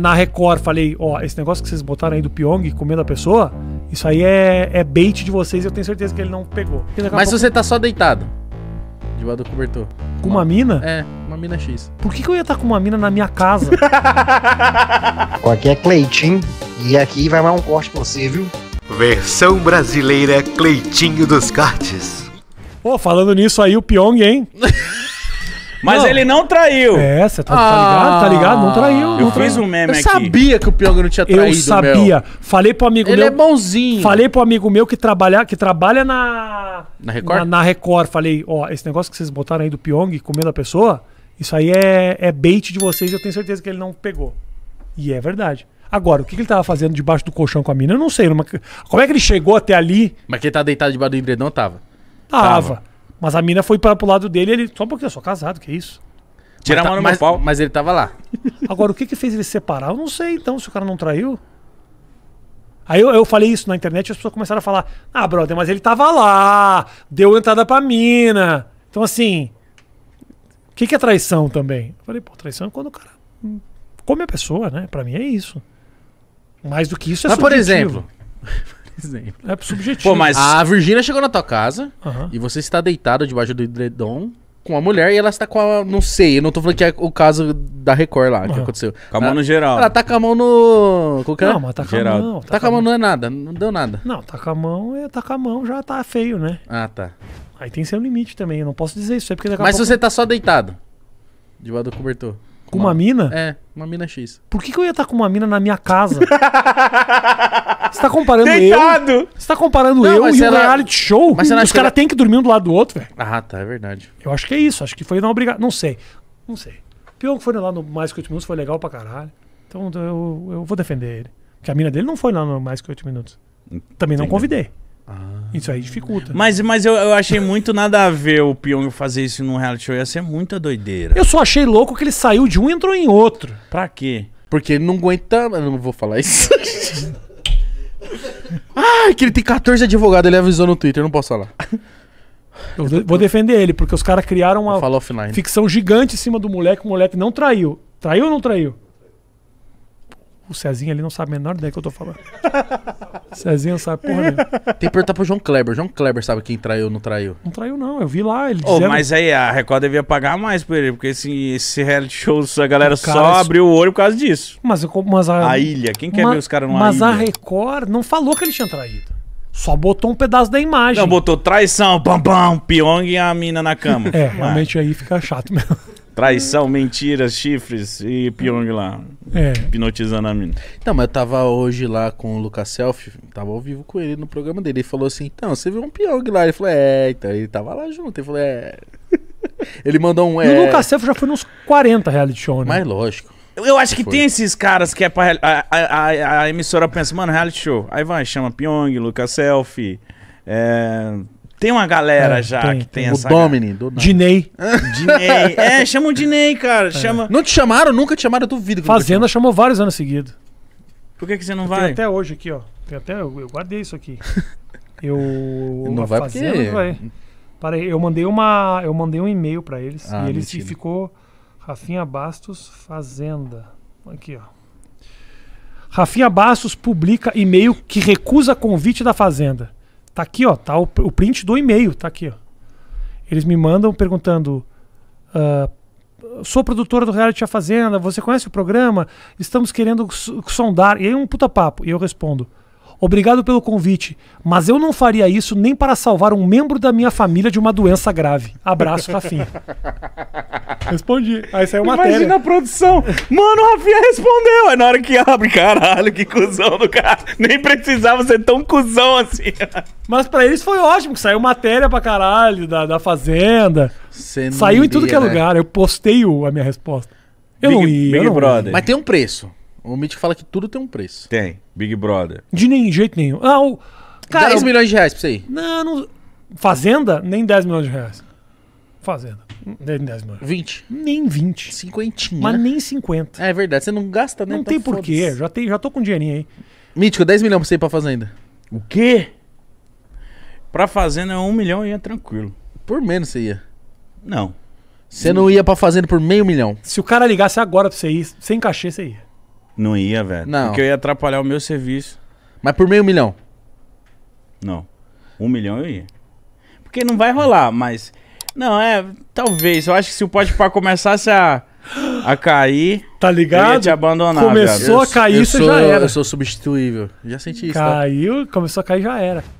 na Record, falei, ó, esse negócio que vocês botaram aí do Pyong comendo a pessoa, isso aí é, é bait de vocês, eu tenho certeza que ele não pegou. Mas pouco... você tá só deitado. Debaixo do cobertor. Com uma, mina? É, uma mina X. Por que, que eu ia estar tá com uma mina na minha casa? aqui é Cleitinho, e aqui vai mais um corte pra você, viu? Versão brasileira Cleitinho dos Cartes. Pô, falando nisso aí, o Pyong, hein? Mas ele não traiu. É, você tá, tá ligado? Tá ligado? Não traiu. Eu fiz um meme eu aqui. sabia que o Pyong não tinha traído, Eu sabia. Meu. Falei pro amigo ele meu... Ele é bonzinho. Falei pro amigo meu que trabalha, que trabalha na... Na Record? Na, na Record. Falei, ó, esse negócio que vocês botaram aí do Pyong comendo a pessoa, isso aí é, é bait de vocês eu tenho certeza que ele não pegou. E é verdade. Agora, o que, que ele tava fazendo debaixo do colchão com a mina? Eu não sei. Numa... Como é que ele chegou até ali? Mas quem tá deitado debaixo do edredom tava. Tava. tava. Mas a mina foi para pro lado dele ele. Só um pouquinho, eu sou casado, que isso? Tirar a mão tá, no mas, meu pau, mas ele tava lá. Agora, o que que fez ele separar? Eu não sei, então, se o cara não traiu. Aí eu, eu falei isso na internet e as pessoas começaram a falar: Ah, brother, mas ele tava lá, deu entrada pra mina. Então, assim, o que, que é traição também? Eu falei: Pô, traição é quando o cara come a pessoa, né? Pra mim é isso. Mais do que isso é Mas, subjetivo. por exemplo exemplo. É subjetivo. Pô, mas a Virgínia chegou na tua casa e você está deitado debaixo do edredom com a mulher e ela está com a. Não sei, eu não tô falando que é o caso da Record lá, que aconteceu. Com a mão no geral. Ela tá com a mão no. qualquer. É? Não, mas tá com geral. a mão. Tá, tá com a mão não é nada, não deu nada. Não, tá com a mão, e é, tá com a mão já tá feio, né? Ah, tá. Aí tem seu limite também, eu não posso dizer isso. É porque mas pouco... se você tá só deitado, debaixo do cobertor. Com uma, mina? É, uma mina X. Por que, que eu ia estar tá com uma mina na minha casa? Você tá comparando Deitado. eu. Você tá comparando Não, eu e o reality show? Mas os caras ela... têm que dormir um do lado do outro, velho. Ah, tá, é verdade. Eu acho que é isso. Acho que foi não obrigação. Não sei. Não sei. Pior que foi lá no Mais Que 8 Minutos, foi legal pra caralho. Então, então eu, eu vou defender ele. Porque a mina dele não foi lá no Mais Que 8 Minutos. Também não convidei. Ah. Isso aí dificulta. Mas, mas eu, eu achei muito nada a ver o Pyong fazer isso num reality show. Ia ser muita doideira. Eu só achei louco que ele saiu de um e entrou em outro. Pra quê? Porque ele não aguentava. Eu não vou falar isso. Ah, é que ele tem 14 advogados, ele avisou no Twitter, não posso falar. Eu vou defender ele, porque os caras criaram uma ficção gigante em cima do moleque, o moleque não traiu. Traiu ou não traiu? O Cezinho ele não sabe a menor ideia que eu tô falando. Cezinho sabe porra nenhuma. Tem que perguntar pro João Kleber. João Kleber sabe quem traiu ou não traiu. Não traiu, não. Eu vi lá. Ele oh, dizendo... Mas aí a Record devia pagar mais por ele, porque esse, esse reality show, a galera só é abriu o olho por causa disso. Mas, mas a... a ilha, quem quer mas, ver os caras numa mas ilha? Mas a Record não falou que ele tinha traído. Só botou um pedaço da imagem. Não, botou traição, pam, pam, Pyong e a mina na cama. É, mas... realmente aí fica chato mesmo. Traição, mentiras, chifres e Pyong lá. É. Hipnotizando a mina. Então, mas eu tava hoje lá com o Lucas Self, tava ao vivo com ele no programa dele. Ele falou assim: então, você viu um peão lá? Ele falou: é, então ele tava lá junto. Ele falou: é. Ele mandou um. É... E o é. Lucas Self já foi nos 40 reality show, né? Mas lógico. Eu acho que Foi. tem esses caras que é pra. A, a, a, a, emissora pensa, mano, reality show. Aí vai, chama Pyong, Lucas Selfie. É, tem uma galera é, já tem, que tem, tem essa. O Domini. Do Dinei. Dinei. É, chama o Dinei, cara. É. Chama... Não te chamaram? Nunca te chamaram? Eu duvido. Fazenda chamou vários anos seguidos. Por que, que você não eu vai? Tem até hoje aqui, ó. Tem até, eu, eu guardei isso aqui. Eu. Não vai fazenda, porque... vai. Para, eu mandei uma. Eu mandei um e-mail para eles. Ah, e eles mentira. ficou Rafinha Bastos Fazenda. Aqui, ó. Rafinha Bastos publica e-mail que recusa convite da Fazenda. Tá aqui, ó. Tá o, o print do e-mail, tá aqui, ó. Eles me mandam perguntando. Uh, sou produtora do Reality A Fazenda, você conhece o programa? Estamos querendo sondar. E aí um puta papo. E eu respondo. Obrigado pelo convite, mas eu não faria isso nem para salvar um membro da minha família de uma doença grave. Abraço, Rafinha. Respondi. Ah, aí saiu é uma matéria. Imagina a produção. Mano, o Rafinha respondeu. Aí é na hora que abre, caralho, que cuzão do cara. Nem precisava ser tão cuzão assim. Mas para eles foi ótimo, que saiu matéria pra caralho da, da Fazenda. saiu iria, em tudo que é né? lugar. Eu postei a minha resposta. Eu Big, não ia. Big não Brother. Ia. Mas tem um preço. O Mítico fala que tudo tem um preço. Tem. Big Brother. De nenhum jeito nenhum. Ah, o... Cara, 10 milhões de reais pra você ir. Não, não... Fazenda? Nem 10 milhões de reais. Fazenda. Nem 10 milhões. 20. Nem 20. Cinquentinha. Mas nem 50. É verdade, você não gasta, né? Não então, tem porquê. Já, tem, já tô com dinheirinho aí. Mítico, 10 milhões pra você ir pra Fazenda. O quê? Pra Fazenda, é 1 milhão e ia tranquilo. Por menos você ia. Não. Você não ia pra Fazenda por meio milhão. Se o cara ligasse agora pra você ir, sem cachê, você ia. Não ia, velho. Não. Porque eu ia atrapalhar o meu serviço. Mas por meio milhão? Não. Um milhão eu ia. Porque não vai rolar, mas. Não, é. Talvez. Eu acho que se o pode para começasse a, a cair. Tá ligado? Eu ia te abandonar. Começou velho. a cair, eu, eu você sou, já era. Eu sou substituível. Já senti isso. Tá? Caiu, tá? começou a cair, já era.